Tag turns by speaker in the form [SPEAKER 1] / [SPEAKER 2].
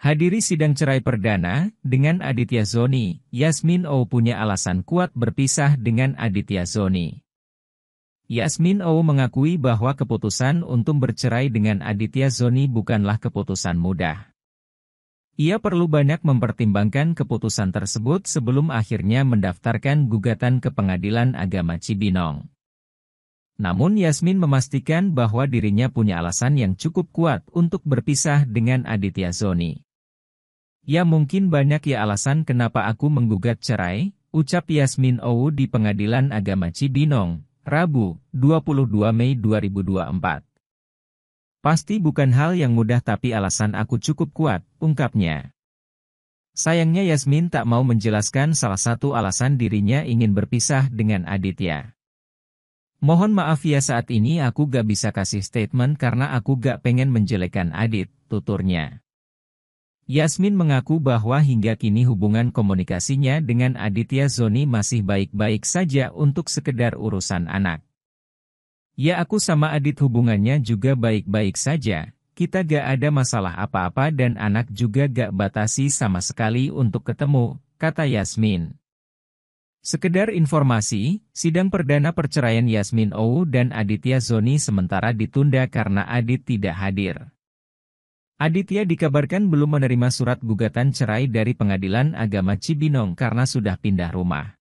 [SPEAKER 1] Hadiri sidang cerai perdana, dengan Aditya Zoni, Yasmin O punya alasan kuat berpisah dengan Aditya Zoni. Yasmin O mengakui bahwa keputusan untuk bercerai dengan Aditya Zoni bukanlah keputusan mudah. Ia perlu banyak mempertimbangkan keputusan tersebut sebelum akhirnya mendaftarkan gugatan ke Pengadilan Agama Cibinong. Namun Yasmin memastikan bahwa dirinya punya alasan yang cukup kuat untuk berpisah dengan Aditya Zoni. Ya mungkin banyak ya alasan kenapa aku menggugat cerai, ucap Yasmin Ou di pengadilan agama Cibinong, Rabu, 22 Mei 2024. Pasti bukan hal yang mudah tapi alasan aku cukup kuat, ungkapnya. Sayangnya Yasmin tak mau menjelaskan salah satu alasan dirinya ingin berpisah dengan Aditya. Mohon maaf ya saat ini aku gak bisa kasih statement karena aku gak pengen menjelekan Adit, tuturnya. Yasmin mengaku bahwa hingga kini hubungan komunikasinya dengan Aditya Zoni masih baik-baik saja untuk sekedar urusan anak. Ya aku sama Adit hubungannya juga baik-baik saja, kita gak ada masalah apa-apa dan anak juga gak batasi sama sekali untuk ketemu, kata Yasmin. Sekedar informasi, sidang perdana perceraian Yasmin Ou dan Aditya Zoni sementara ditunda karena Adit tidak hadir. Aditya dikabarkan belum menerima surat gugatan cerai dari Pengadilan Agama Cibinong karena sudah pindah rumah.